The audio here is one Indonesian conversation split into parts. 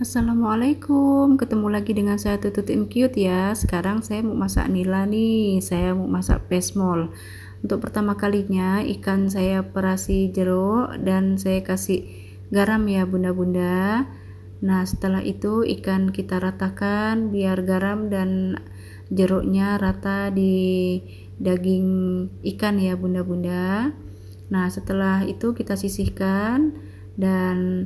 Assalamualaikum, ketemu lagi dengan saya Tutut Cute ya. Sekarang saya mau masak nila nih, saya mau masak pesmol. Untuk pertama kalinya ikan saya perasi jeruk dan saya kasih garam ya bunda-bunda. Nah setelah itu ikan kita ratakan biar garam dan jeruknya rata di daging ikan ya bunda-bunda. Nah setelah itu kita sisihkan dan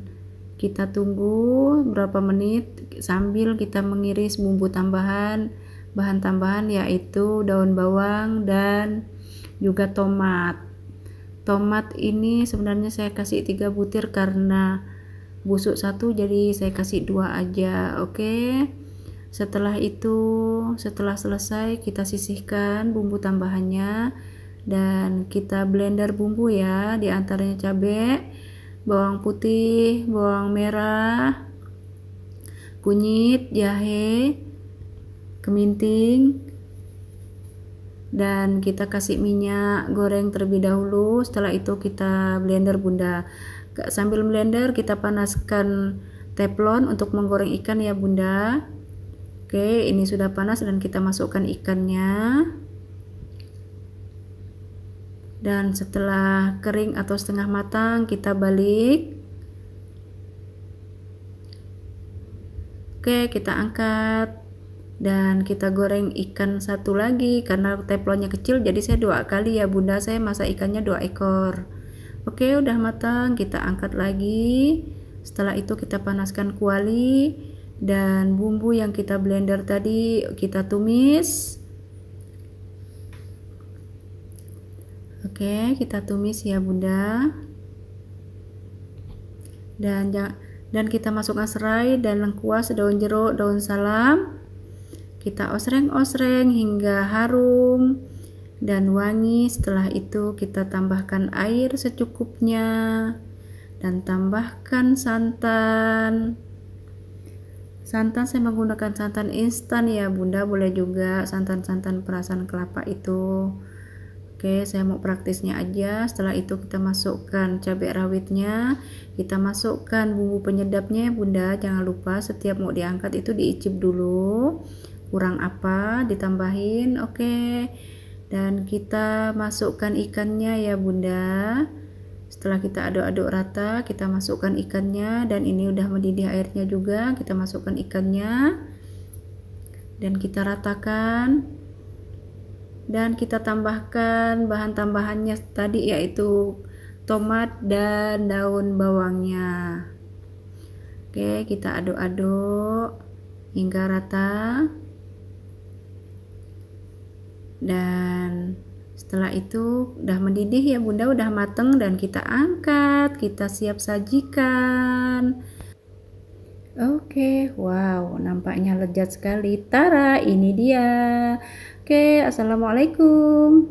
kita tunggu berapa menit sambil kita mengiris bumbu tambahan bahan tambahan yaitu daun bawang dan juga tomat tomat ini sebenarnya saya kasih tiga butir karena busuk satu jadi saya kasih dua aja oke okay? setelah itu setelah selesai kita sisihkan bumbu tambahannya dan kita blender bumbu ya diantaranya cabai bawang putih, bawang merah, kunyit, jahe, keminting, dan kita kasih minyak goreng terlebih dahulu setelah itu kita blender bunda sambil blender kita panaskan teflon untuk menggoreng ikan ya bunda oke ini sudah panas dan kita masukkan ikannya dan setelah kering atau setengah matang kita balik oke kita angkat dan kita goreng ikan satu lagi karena teplonnya kecil jadi saya dua kali ya bunda saya masak ikannya dua ekor oke udah matang kita angkat lagi setelah itu kita panaskan kuali dan bumbu yang kita blender tadi kita tumis Oke, kita tumis ya Bunda. Dan dan kita masukkan serai dan lengkuas, daun jeruk, daun salam. Kita osreng-osreng hingga harum dan wangi. Setelah itu kita tambahkan air secukupnya dan tambahkan santan. Santan saya menggunakan santan instan ya Bunda, boleh juga santan-santan perasan kelapa itu. Oke, saya mau praktisnya aja. Setelah itu kita masukkan cabai rawitnya, kita masukkan bumbu penyedapnya ya, Bunda. Jangan lupa setiap mau diangkat itu diicip dulu. Kurang apa ditambahin. Oke. Dan kita masukkan ikannya ya Bunda. Setelah kita aduk-aduk rata, kita masukkan ikannya dan ini udah mendidih airnya juga, kita masukkan ikannya. Dan kita ratakan dan kita tambahkan bahan tambahannya tadi yaitu tomat dan daun bawangnya oke kita aduk-aduk hingga rata dan setelah itu udah mendidih ya bunda udah mateng dan kita angkat kita siap sajikan Oke, okay, wow, nampaknya lezat sekali. Tara, ini dia Oke, assalamualaikum.